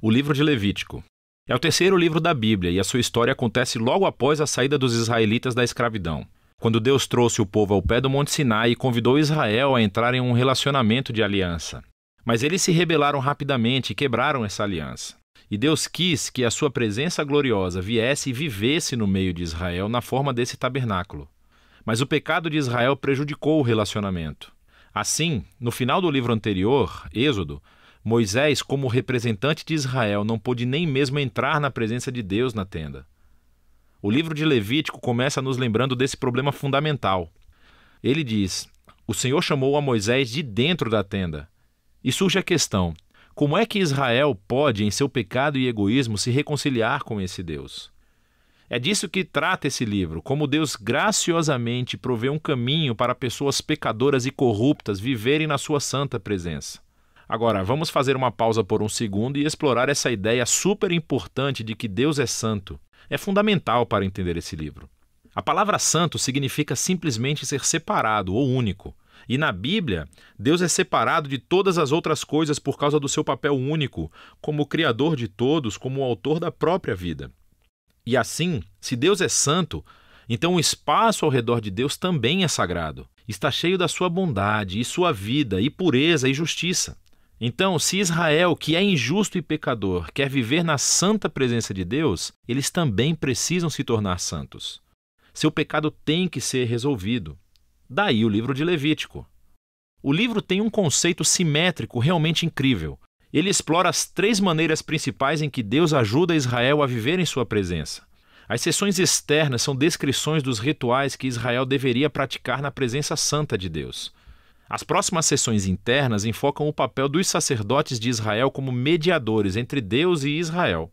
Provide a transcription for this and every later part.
o livro de Levítico. É o terceiro livro da Bíblia e a sua história acontece logo após a saída dos israelitas da escravidão, quando Deus trouxe o povo ao pé do Monte Sinai e convidou Israel a entrar em um relacionamento de aliança. Mas eles se rebelaram rapidamente e quebraram essa aliança. E Deus quis que a sua presença gloriosa viesse e vivesse no meio de Israel na forma desse tabernáculo. Mas o pecado de Israel prejudicou o relacionamento. Assim, no final do livro anterior, Êxodo, Moisés, como representante de Israel, não pôde nem mesmo entrar na presença de Deus na tenda. O livro de Levítico começa nos lembrando desse problema fundamental. Ele diz: O Senhor chamou a Moisés de dentro da tenda. E surge a questão: como é que Israel pode, em seu pecado e egoísmo, se reconciliar com esse Deus? É disso que trata esse livro, como Deus graciosamente provê um caminho para pessoas pecadoras e corruptas viverem na sua santa presença. Agora, vamos fazer uma pausa por um segundo e explorar essa ideia super importante de que Deus é santo. É fundamental para entender esse livro. A palavra santo significa simplesmente ser separado ou único. E na Bíblia, Deus é separado de todas as outras coisas por causa do seu papel único, como o Criador de todos, como o autor da própria vida. E assim, se Deus é santo, então o espaço ao redor de Deus também é sagrado. Está cheio da sua bondade, e sua vida, e pureza e justiça. Então, se Israel, que é injusto e pecador, quer viver na santa presença de Deus, eles também precisam se tornar santos. Seu pecado tem que ser resolvido. Daí o livro de Levítico. O livro tem um conceito simétrico realmente incrível. Ele explora as três maneiras principais em que Deus ajuda Israel a viver em sua presença. As sessões externas são descrições dos rituais que Israel deveria praticar na presença santa de Deus. As próximas sessões internas enfocam o papel dos sacerdotes de Israel como mediadores entre Deus e Israel.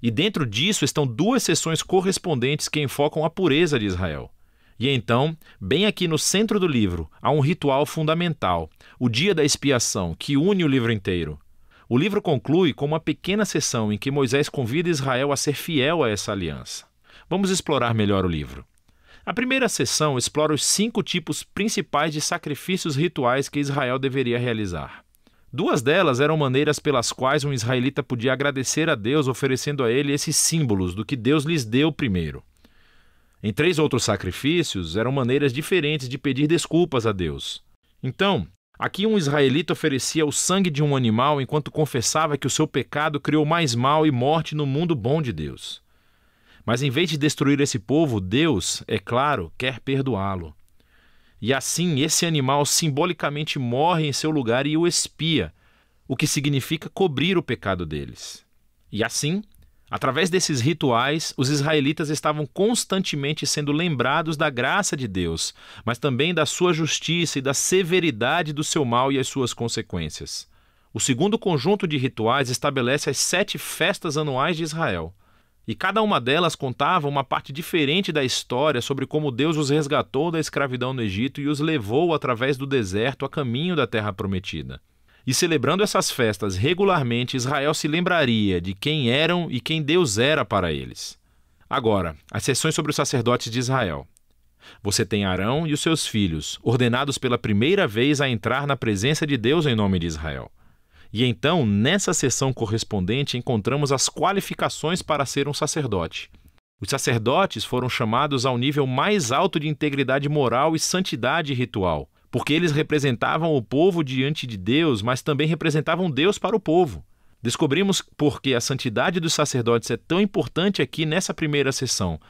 E dentro disso estão duas sessões correspondentes que enfocam a pureza de Israel. E então, bem aqui no centro do livro, há um ritual fundamental, o dia da expiação, que une o livro inteiro. O livro conclui com uma pequena sessão em que Moisés convida Israel a ser fiel a essa aliança. Vamos explorar melhor o livro. A primeira sessão explora os cinco tipos principais de sacrifícios rituais que Israel deveria realizar. Duas delas eram maneiras pelas quais um israelita podia agradecer a Deus oferecendo a ele esses símbolos do que Deus lhes deu primeiro. Em três outros sacrifícios, eram maneiras diferentes de pedir desculpas a Deus. Então, aqui um israelita oferecia o sangue de um animal enquanto confessava que o seu pecado criou mais mal e morte no mundo bom de Deus. Mas em vez de destruir esse povo, Deus, é claro, quer perdoá-lo. E assim, esse animal simbolicamente morre em seu lugar e o espia, o que significa cobrir o pecado deles. E assim, através desses rituais, os israelitas estavam constantemente sendo lembrados da graça de Deus, mas também da sua justiça e da severidade do seu mal e as suas consequências. O segundo conjunto de rituais estabelece as sete festas anuais de Israel e cada uma delas contava uma parte diferente da história sobre como Deus os resgatou da escravidão no Egito e os levou através do deserto a caminho da Terra Prometida. E celebrando essas festas regularmente, Israel se lembraria de quem eram e quem Deus era para eles. Agora, as sessões sobre os sacerdotes de Israel. Você tem Arão e os seus filhos, ordenados pela primeira vez a entrar na presença de Deus em nome de Israel. E então, nessa sessão correspondente, encontramos as qualificações para ser um sacerdote. Os sacerdotes foram chamados ao nível mais alto de integridade moral e santidade ritual, porque eles representavam o povo diante de Deus, mas também representavam Deus para o povo. Descobrimos por que a santidade dos sacerdotes é tão importante aqui nessa primeira sessão,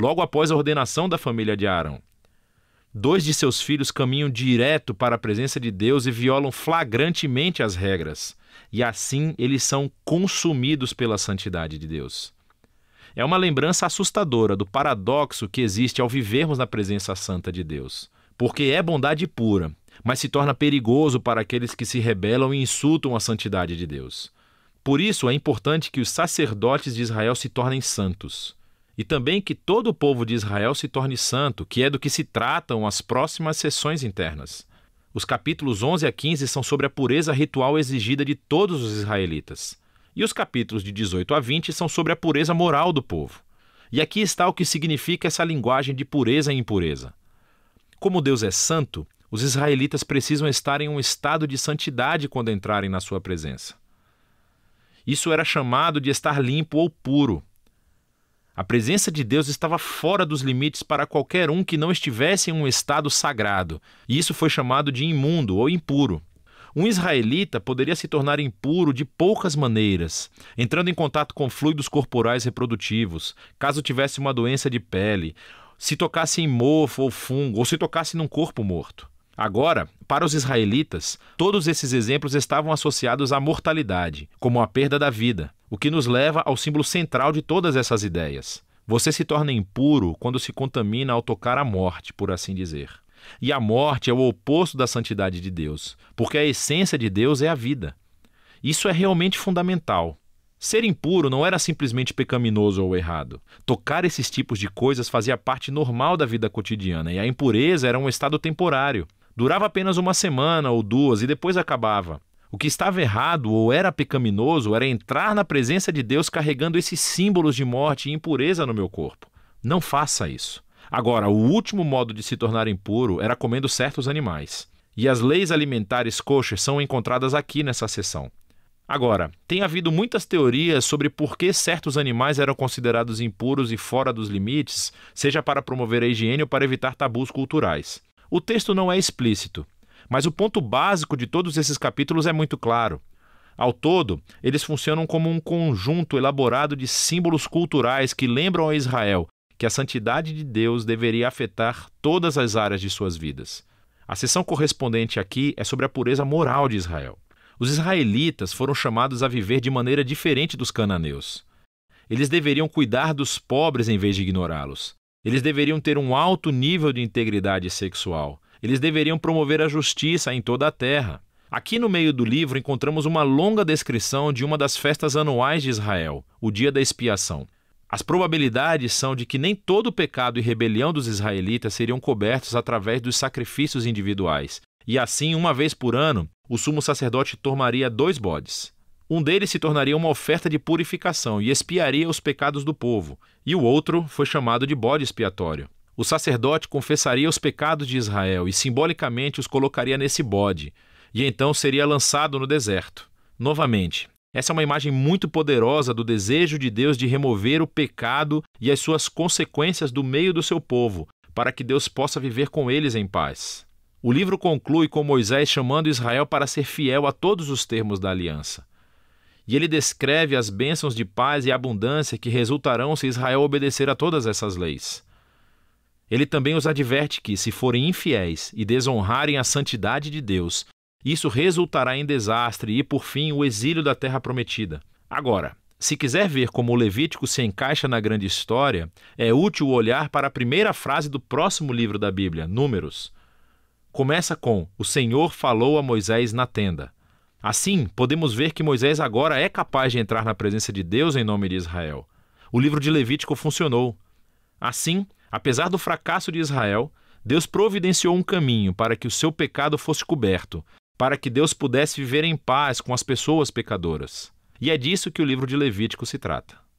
logo após a ordenação da família de Arão. Dois de seus filhos caminham direto para a presença de Deus e violam flagrantemente as regras e assim eles são consumidos pela santidade de Deus. É uma lembrança assustadora do paradoxo que existe ao vivermos na presença santa de Deus, porque é bondade pura, mas se torna perigoso para aqueles que se rebelam e insultam a santidade de Deus. Por isso é importante que os sacerdotes de Israel se tornem santos. E também que todo o povo de Israel se torne santo, que é do que se tratam as próximas sessões internas. Os capítulos 11 a 15 são sobre a pureza ritual exigida de todos os israelitas. E os capítulos de 18 a 20 são sobre a pureza moral do povo. E aqui está o que significa essa linguagem de pureza e impureza. Como Deus é santo, os israelitas precisam estar em um estado de santidade quando entrarem na sua presença. Isso era chamado de estar limpo ou puro. A presença de Deus estava fora dos limites para qualquer um que não estivesse em um estado sagrado, e isso foi chamado de imundo ou impuro. Um israelita poderia se tornar impuro de poucas maneiras, entrando em contato com fluidos corporais reprodutivos, caso tivesse uma doença de pele, se tocasse em mofo ou fungo, ou se tocasse num corpo morto. Agora, para os israelitas, todos esses exemplos estavam associados à mortalidade, como a perda da vida, o que nos leva ao símbolo central de todas essas ideias. Você se torna impuro quando se contamina ao tocar a morte, por assim dizer. E a morte é o oposto da santidade de Deus, porque a essência de Deus é a vida. Isso é realmente fundamental. Ser impuro não era simplesmente pecaminoso ou errado. Tocar esses tipos de coisas fazia parte normal da vida cotidiana e a impureza era um estado temporário. Durava apenas uma semana ou duas e depois acabava. O que estava errado ou era pecaminoso era entrar na presença de Deus carregando esses símbolos de morte e impureza no meu corpo. Não faça isso. Agora, o último modo de se tornar impuro era comendo certos animais. E as leis alimentares kosher são encontradas aqui nessa sessão. Agora, tem havido muitas teorias sobre por que certos animais eram considerados impuros e fora dos limites, seja para promover a higiene ou para evitar tabus culturais. O texto não é explícito, mas o ponto básico de todos esses capítulos é muito claro. Ao todo, eles funcionam como um conjunto elaborado de símbolos culturais que lembram a Israel que a santidade de Deus deveria afetar todas as áreas de suas vidas. A sessão correspondente aqui é sobre a pureza moral de Israel. Os israelitas foram chamados a viver de maneira diferente dos cananeus. Eles deveriam cuidar dos pobres em vez de ignorá-los. Eles deveriam ter um alto nível de integridade sexual. Eles deveriam promover a justiça em toda a terra. Aqui no meio do livro encontramos uma longa descrição de uma das festas anuais de Israel, o Dia da Expiação. As probabilidades são de que nem todo o pecado e rebelião dos israelitas seriam cobertos através dos sacrifícios individuais, e assim, uma vez por ano, o sumo sacerdote tomaria dois bodes. Um deles se tornaria uma oferta de purificação e espiaria os pecados do povo, e o outro foi chamado de bode expiatório. O sacerdote confessaria os pecados de Israel e simbolicamente os colocaria nesse bode, e então seria lançado no deserto. Novamente, essa é uma imagem muito poderosa do desejo de Deus de remover o pecado e as suas consequências do meio do seu povo, para que Deus possa viver com eles em paz. O livro conclui com Moisés chamando Israel para ser fiel a todos os termos da aliança. E ele descreve as bênçãos de paz e abundância que resultarão se Israel obedecer a todas essas leis. Ele também os adverte que, se forem infiéis e desonrarem a santidade de Deus, isso resultará em desastre e, por fim, o exílio da terra prometida. Agora, se quiser ver como o Levítico se encaixa na grande história, é útil olhar para a primeira frase do próximo livro da Bíblia, Números. Começa com: O Senhor falou a Moisés na tenda. Assim, podemos ver que Moisés agora é capaz de entrar na presença de Deus em nome de Israel. O livro de Levítico funcionou. Assim, apesar do fracasso de Israel, Deus providenciou um caminho para que o seu pecado fosse coberto, para que Deus pudesse viver em paz com as pessoas pecadoras. E é disso que o livro de Levítico se trata.